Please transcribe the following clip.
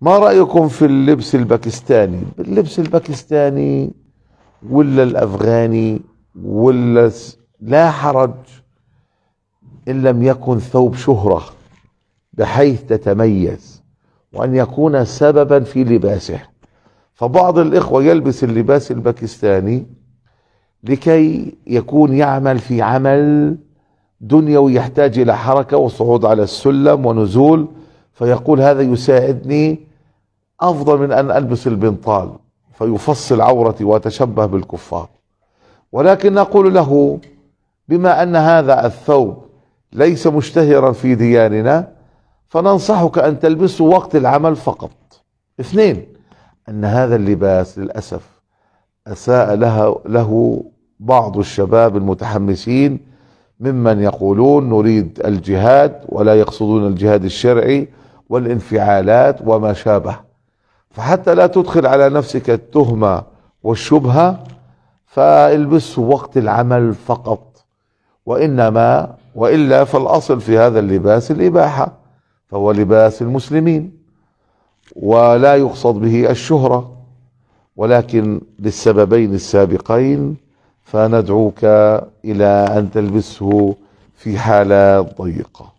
ما رأيكم في اللبس الباكستاني اللبس الباكستاني ولا الأفغاني ولا لا حرج إن لم يكن ثوب شهرة بحيث تتميز وأن يكون سببا في لباسه فبعض الإخوة يلبس اللباس الباكستاني لكي يكون يعمل في عمل دنيوي يحتاج إلى حركة وصعود على السلم ونزول فيقول هذا يساعدني أفضل من أن ألبس البنطال فيفصل عورتي وأتشبه بالكفار ولكن نقول له بما أن هذا الثوب ليس مشتهرا في دياننا فننصحك أن تلبسه وقت العمل فقط اثنين أن هذا اللباس للأسف أساء لها له بعض الشباب المتحمسين ممن يقولون نريد الجهاد ولا يقصدون الجهاد الشرعي والانفعالات وما شابه فحتى لا تدخل على نفسك التهمة والشبهة فالبسه وقت العمل فقط وإنما وإلا فالأصل في هذا اللباس الإباحة فهو لباس المسلمين ولا يقصد به الشهرة ولكن للسببين السابقين فندعوك إلى أن تلبسه في حالة ضيقة